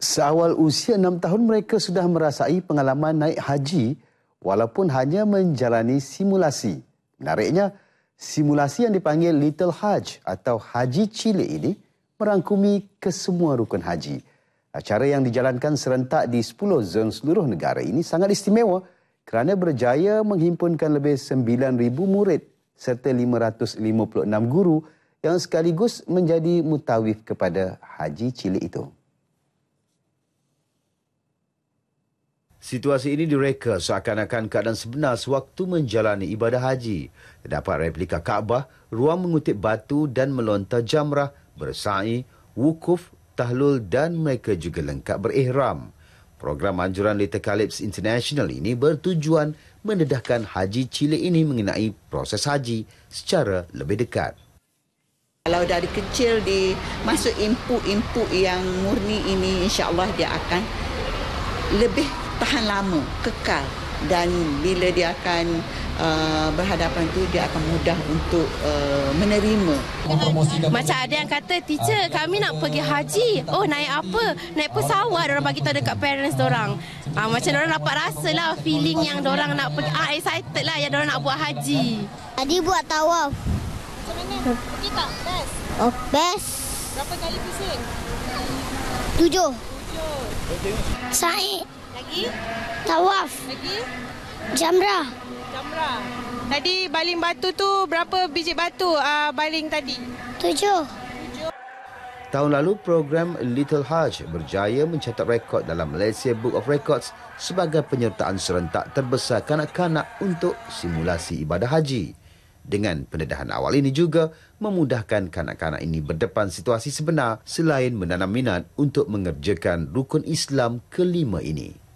Seawal usia enam tahun mereka sudah merasai pengalaman naik haji walaupun hanya menjalani simulasi. Menariknya, simulasi yang dipanggil Little Hajj atau Haji Cilik ini merangkumi kesemua rukun haji. Acara yang dijalankan serentak di 10 zon seluruh negara ini sangat istimewa kerana berjaya menghimpunkan lebih 9,000 murid serta 556 guru yang sekaligus menjadi mutawif kepada Haji Cilik itu. Situasi ini direka seakan-akan keadaan sebenar sewaktu menjalani ibadah haji. Dapat replika Kaabah, ruang mengutip batu dan melontar jamrah, bersa'i, wukuf, tahlul dan mereka juga lengkap berihram. Program anjuran Little Calyps International ini bertujuan mendedahkan haji Chile ini mengenai proses haji secara lebih dekat. Kalau dari kecil di masuk input-input yang murni ini insya-Allah dia akan lebih tahan lama, kekal dan bila dia akan uh, berhadapan tu dia akan mudah untuk uh, menerima macam ada yang kata teacher ah, kami nak pergi haji oh naik apa naik pesawat orang bagi tahu dekat parents orang ah, macam orang dapat rasalah feeling yang orang nak pergi ah excited lah yang orang nak buat haji tadi buat tawaf macam mana okey tak oh, best oh best berapa kali pusing tujuh Tujuh. Saya lagi? Tawaf. Lagi? Jamrah. Jamrah. Tadi baling batu tu berapa biji batu uh, baling tadi? Tujuh. Tahun lalu, program Little Hajj berjaya mencatat rekod dalam Malaysia Book of Records sebagai penyertaan serentak terbesar kanak-kanak untuk simulasi ibadah haji. Dengan pendedahan awal ini juga memudahkan kanak-kanak ini berdepan situasi sebenar selain menanam minat untuk mengerjakan rukun Islam kelima ini.